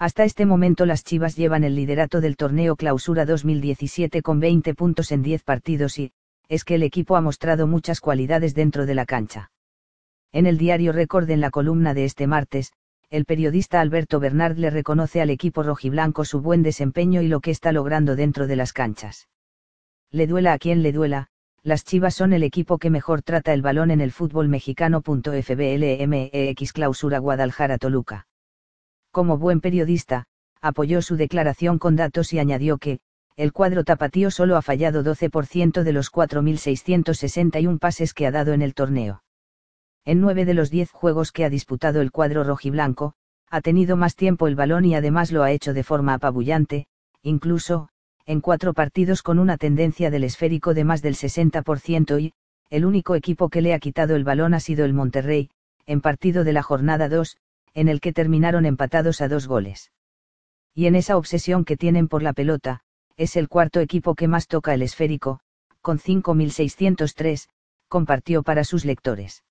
Hasta este momento las Chivas llevan el liderato del torneo Clausura 2017 con 20 puntos en 10 partidos y, es que el equipo ha mostrado muchas cualidades dentro de la cancha. En el diario Record en la columna de este martes, el periodista Alberto Bernard le reconoce al equipo rojiblanco su buen desempeño y lo que está logrando dentro de las canchas. Le duela a quien le duela, las Chivas son el equipo que mejor trata el balón en el fútbol mexicano. E Clausura Guadalajara Toluca como buen periodista, apoyó su declaración con datos y añadió que, el cuadro tapatío solo ha fallado 12% de los 4.661 pases que ha dado en el torneo. En nueve de los diez juegos que ha disputado el cuadro rojiblanco, ha tenido más tiempo el balón y además lo ha hecho de forma apabullante, incluso, en cuatro partidos con una tendencia del esférico de más del 60% y, el único equipo que le ha quitado el balón ha sido el Monterrey, en partido de la jornada 2, en el que terminaron empatados a dos goles. Y en esa obsesión que tienen por la pelota, es el cuarto equipo que más toca el esférico, con 5.603, compartió para sus lectores.